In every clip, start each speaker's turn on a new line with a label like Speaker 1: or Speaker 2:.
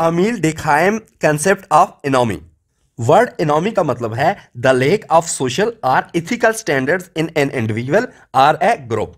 Speaker 1: अमील Durkheim concept of anomie word anomie का मतलब है the lack of social or ethical standards in an individual or a group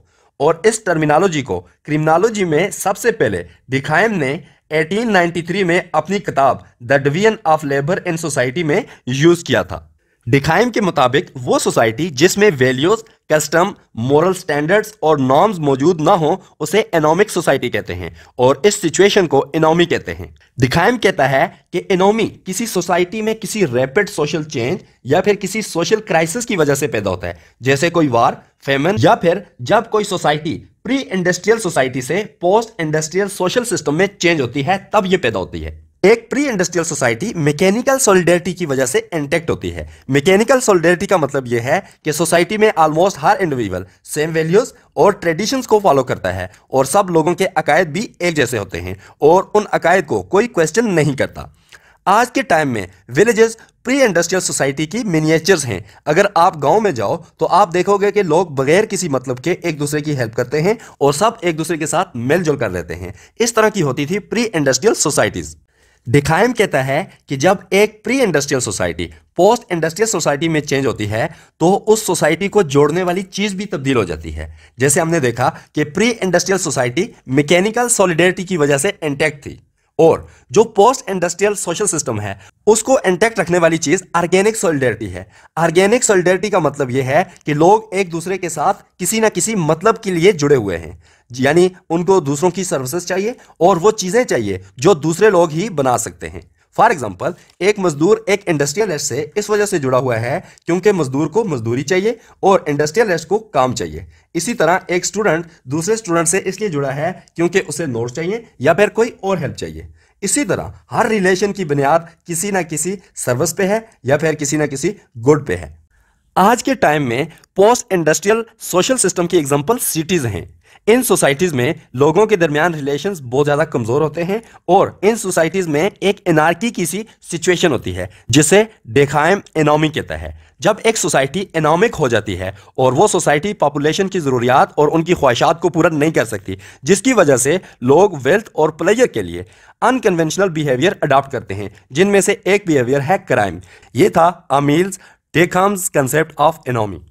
Speaker 1: और इस terminology को criminology में सबसे पहले डिखाइम ने 1893 में अपनी किताब the division of labour in society में यूज किया था डिखाइम के मुताबिक वो सोसाइटी जिसमें वैल्यूज कस्टम मॉरल स्टैंडर्ड्स और नॉर्म्स मौजूद ना हो उसे इनोमिक सोसाइटी कहते हैं और इस सिचुएशन को इनोमी कहते हैं दिखाइम कहता है कि इनोमी किसी सोसाइटी में किसी रैपिड सोशल चेंज या फिर किसी सोशल क्राइसिस की वजह से पैदा होता है जैसे कोई वार फेमन या फिर जब कोई सोसाइटी प्री इंडस्ट्रियल सोसाइटी से पोस्ट इंडस्ट्रियल सोशल सिस्टम में चेंज होती है तब ये पैदा होती है एक pre industrial society mechanical solidarity की वजह से इंटेक्ट होती है मैकेनिकल सोलिडरिटी का मतलब यह है कि सोसाइटी में ऑलमोस्ट हर इंडिविजुअल सेम वैल्यूज और ट्रेडिशंस को फॉलो करता है और सब लोगों के अकायद भी एक जैसे होते हैं और उन अकायद को कोई क्वेश्चन नहीं करता आज के टाइम में विलेजेस प्री इंडस्ट्रियल सोसाइटी की मिनिएचर्स हैं अगर आप गांव में जाओ तो आप देखोगे कि लोग बगैर किसी मतलब के एक दूसरे की हेल्प करते हैं और सब एक दूसरे के साथ मिलजुल कर रहते हैं इस तरह की होती थी प्री इंडस्ट्रियल सोसाइटीज़ डिखाइम कहता है कि जब एक pre industrial society post industrial society में चेंज होती है तो उस सोसाइटी को जोड़ने वाली चीज भी तब्दील हो जाती है जैसे हमने देखा कि pre industrial society mechanical solidarity की वजह से इंटैक्ट थी और जो पोस्ट इंडस्ट्रियल सोशल सिस्टम है उसको इंटैक्ट रखने वाली चीज ऑर्गेनिक सोलिडेरिटी है ऑर्गेनिक सोलिडेरिटी का मतलब यह है कि लोग एक दूसरे के साथ किसी ना किसी मतलब के लिए जुड़े हुए हैं यानी उनको दूसरों की सर्विसेज चाहिए और वो चीज़ें चाहिए जो दूसरे लोग ही बना सकते हैं फॉर एग्जाम्पल एक मजदूर एक इंडस्ट्रियलिस्ट से इस वजह से जुड़ा हुआ है क्योंकि मजदूर को मजदूरी चाहिए और इंडस्ट्रियलिस्ट को काम चाहिए इसी तरह एक स्टूडेंट दूसरे स्टूडेंट से इसलिए जुड़ा है क्योंकि उसे नोट चाहिए या फिर कोई और हेल्प चाहिए इसी तरह हर रिलेशन की बुनियाद किसी ना किसी सर्विस पे है या फिर किसी ना किसी गुड पे है आज के टाइम में पोस्ट इंडस्ट्रियल सोशल सिस्टम की एग्जांपल सिटीज़ हैं इन सोसाइटीज़ में लोगों के दरमियान रिलेशंस बहुत ज़्यादा कमज़ोर होते हैं और इन सोसाइटीज़ में एक एनार्की की सी सिचुएशन होती है जिसे देखायम इनामी कहता है जब एक सोसाइटी इनामिक हो जाती है और वो सोसाइटी पॉपुलेशन की ज़रूरियात और उनकी ख्वाहिशात को पूरा नहीं कर सकती जिसकी वजह से लोग वेल्थ और प्लेजर के लिए अनकन्वेंशनल बिहेवियर अडाप्ट करते हैं जिनमें से एक बिहेवियर है क्राइम ये था अमील्स Take home's concept of enemy.